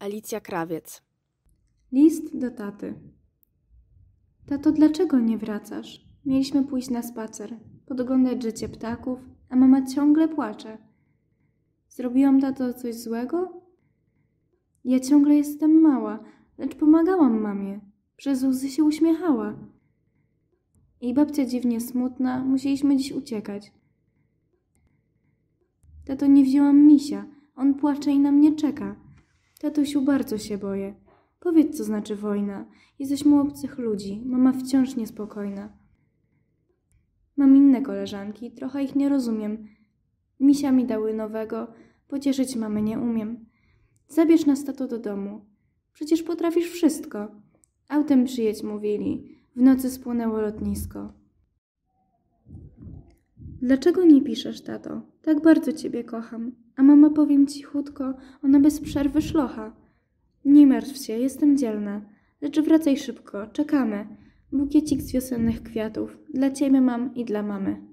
Alicja Krawiec. List do taty. Tato, dlaczego nie wracasz? Mieliśmy pójść na spacer, podglądać życie ptaków, a mama ciągle płacze. Zrobiłam tato coś złego? Ja ciągle jestem mała, lecz pomagałam mamie. Przez łzy się uśmiechała. I babcia dziwnie smutna, musieliśmy dziś uciekać. Tato, nie wzięłam misia. On płacze i na mnie czeka. Tatusiu, bardzo się boję. Powiedz, co znaczy wojna. Jesteśmy obcych ludzi. Mama wciąż niespokojna. Mam inne koleżanki, trochę ich nie rozumiem. Misia mi dały nowego, pocieszyć mamy nie umiem. Zabierz nas tato do domu. Przecież potrafisz wszystko. Autem przyjedź, mówili. W nocy spłonęło lotnisko. Dlaczego nie piszesz, tato? Tak bardzo ciebie kocham. A mama powiem cichutko, ona bez przerwy szlocha. Nie martw się, jestem dzielna. Lecz wracaj szybko, czekamy. Bukiecik z wiosennych kwiatów. Dla ciebie mam i dla mamy.